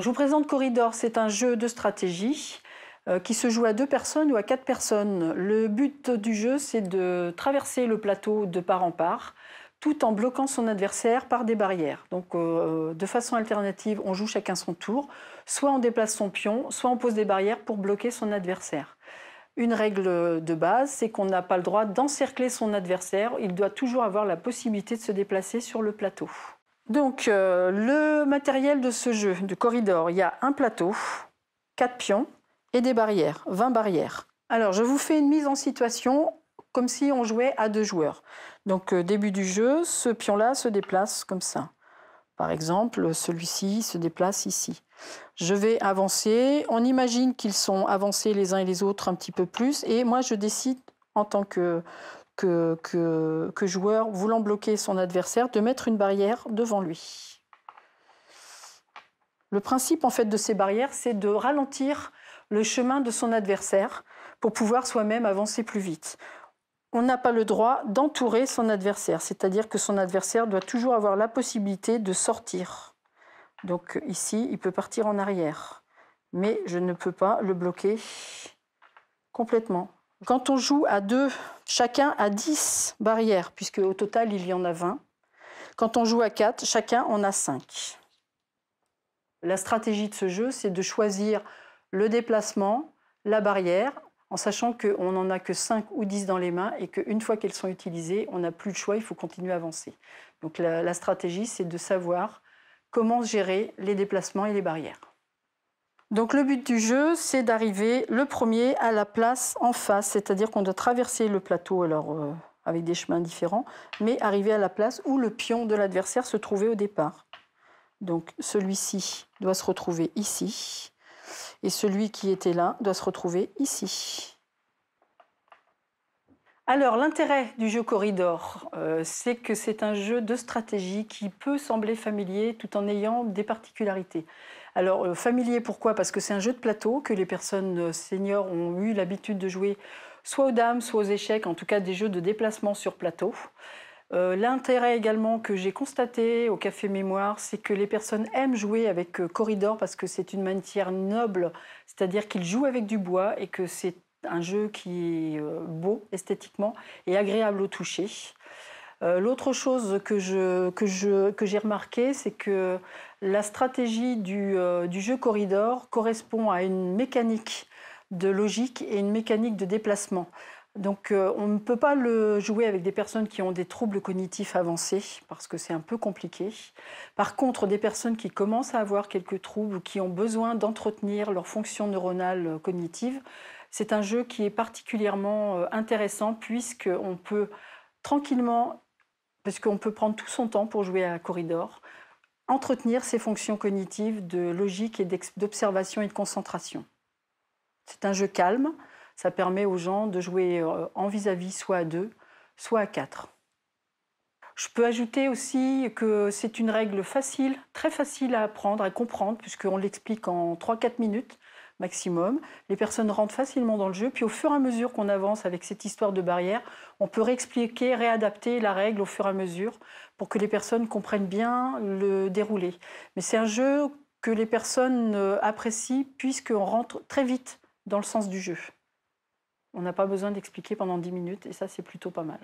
je vous présente Corridor, c'est un jeu de stratégie euh, qui se joue à deux personnes ou à quatre personnes. Le but du jeu, c'est de traverser le plateau de part en part, tout en bloquant son adversaire par des barrières. Donc, euh, de façon alternative, on joue chacun son tour. Soit on déplace son pion, soit on pose des barrières pour bloquer son adversaire. Une règle de base, c'est qu'on n'a pas le droit d'encercler son adversaire. Il doit toujours avoir la possibilité de se déplacer sur le plateau. Donc, euh, le matériel de ce jeu, du corridor, il y a un plateau, quatre pions et des barrières, 20 barrières. Alors, je vous fais une mise en situation comme si on jouait à deux joueurs. Donc, euh, début du jeu, ce pion-là se déplace comme ça. Par exemple, celui-ci se déplace ici. Je vais avancer. On imagine qu'ils sont avancés les uns et les autres un petit peu plus. Et moi, je décide en tant que que, que, joueur voulant bloquer son adversaire de mettre une barrière devant lui. Le principe en fait de ces barrières, c'est de ralentir le chemin de son adversaire pour pouvoir soi-même avancer plus vite. On n'a pas le droit d'entourer son adversaire, c'est-à-dire que son adversaire doit toujours avoir la possibilité de sortir. Donc ici, il peut partir en arrière, mais je ne peux pas le bloquer complètement. Quand on joue à deux, chacun a 10 barrières, puisque au total, il y en a 20. Quand on joue à 4, chacun en a 5. La stratégie de ce jeu, c'est de choisir le déplacement, la barrière, en sachant qu'on n'en a que 5 ou 10 dans les mains et qu'une fois qu'elles sont utilisées, on n'a plus de choix, il faut continuer à avancer. Donc la stratégie, c'est de savoir comment gérer les déplacements et les barrières. Donc le but du jeu, c'est d'arriver le premier à la place en face, c'est-à-dire qu'on doit traverser le plateau alors euh, avec des chemins différents, mais arriver à la place où le pion de l'adversaire se trouvait au départ. Donc celui-ci doit se retrouver ici, et celui qui était là doit se retrouver ici. Alors, l'intérêt du jeu Corridor, euh, c'est que c'est un jeu de stratégie qui peut sembler familier tout en ayant des particularités. Alors, euh, familier, pourquoi Parce que c'est un jeu de plateau que les personnes euh, seniors ont eu l'habitude de jouer soit aux dames, soit aux échecs, en tout cas des jeux de déplacement sur plateau. L'intérêt également que j'ai constaté au Café Mémoire, c'est que les personnes aiment jouer avec Corridor parce que c'est une matière noble, c'est-à-dire qu'ils jouent avec du bois et que c'est un jeu qui est euh, beau esthétiquement et agréable au toucher. Euh, l'autre chose que j'ai que remarqué, c'est que la stratégie euh, du, jeu corridor correspond à une mécanique de logique et une mécanique de déplacement. Donc on ne peut pas le jouer avec des personnes qui ont des troubles cognitifs avancés parce que c'est un peu compliqué. Par contre, des personnes qui commencent à avoir quelques troubles ou qui ont besoin d'entretenir leurs fonctions neuronales cognitive, c'est un jeu qui est particulièrement euh, intéressant puisqu'on peut tranquillement, parce qu'on peut prendre tout son temps pour jouer à Corridor, entretenir ses fonctions cognitives de logique et d'observation et de concentration. C'est un jeu calme, ça permet aux gens de jouer euh, en vis-à-vis soit à deux, soit à quatre. Je peux ajouter aussi que c'est une règle facile, très facile à apprendre, à comprendre, puisqu'on l'explique en 3-4 minutes maximum. Les personnes rentrent facilement dans le jeu. Puis au fur et à mesure qu'on avance avec cette histoire de barrière, on peut réexpliquer, réadapter la règle au fur et à mesure pour que les personnes comprennent bien le déroulé. Mais c'est un jeu que les personnes euh, apprécient puisqu'on rentre très vite dans le sens du jeu. On n'a pas besoin d'expliquer pendant 10 minutes et ça c'est plutôt pas mal.